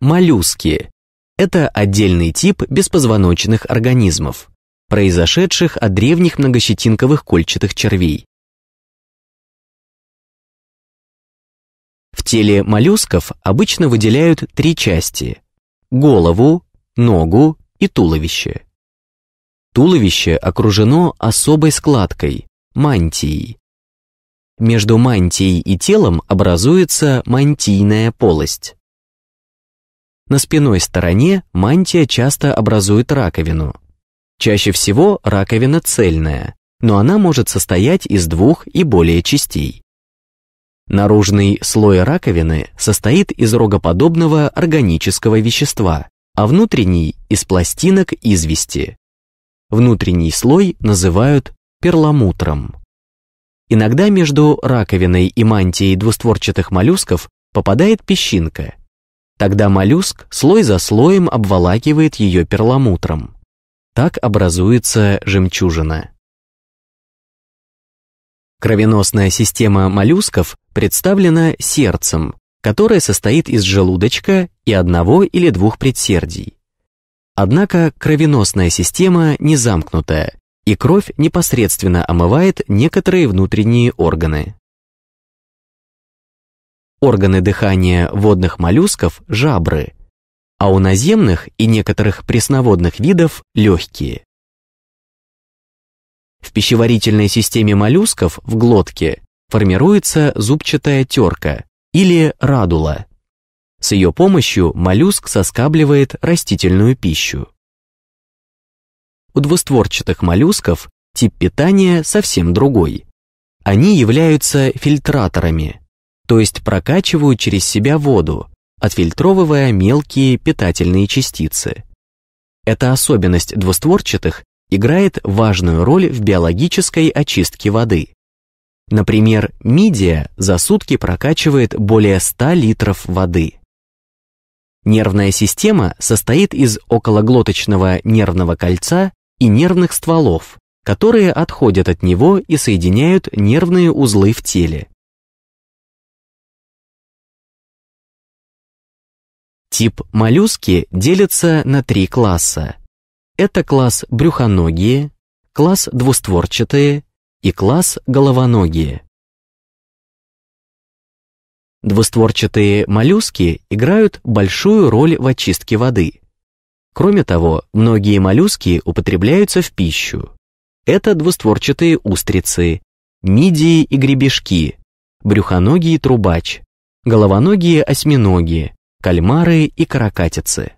Моллюски – это отдельный тип беспозвоночных организмов, произошедших от древних многощетинковых кольчатых червей. В теле моллюсков обычно выделяют три части – голову, ногу и туловище. Туловище окружено особой складкой – мантией. Между мантией и телом образуется мантийная полость. На спиной стороне мантия часто образует раковину. Чаще всего раковина цельная, но она может состоять из двух и более частей. Наружный слой раковины состоит из рогоподобного органического вещества, а внутренний – из пластинок извести. Внутренний слой называют перламутром. Иногда между раковиной и мантией двустворчатых моллюсков попадает песчинка. Тогда моллюск слой за слоем обволакивает ее перламутром. Так образуется жемчужина. Кровеносная система моллюсков представлена сердцем, которое состоит из желудочка и одного или двух предсердий. Однако кровеносная система не замкнутая, и кровь непосредственно омывает некоторые внутренние органы. Органы дыхания водных моллюсков – жабры, а у наземных и некоторых пресноводных видов – легкие. В пищеварительной системе моллюсков в глотке формируется зубчатая терка или радула – с ее помощью моллюск соскабливает растительную пищу. У двустворчатых моллюсков тип питания совсем другой. Они являются фильтраторами, то есть прокачивают через себя воду, отфильтровывая мелкие питательные частицы. Эта особенность двустворчатых играет важную роль в биологической очистке воды. Например, мидия за сутки прокачивает более 100 литров воды. Нервная система состоит из окологлоточного нервного кольца и нервных стволов, которые отходят от него и соединяют нервные узлы в теле. Тип моллюски делится на три класса. Это класс брюхоногие, класс двустворчатые и класс головоногие. Двустворчатые моллюски играют большую роль в очистке воды. Кроме того, многие моллюски употребляются в пищу. Это двустворчатые устрицы, мидии и гребешки, брюхоногие трубач, головоногие осьминоги, кальмары и каракатицы.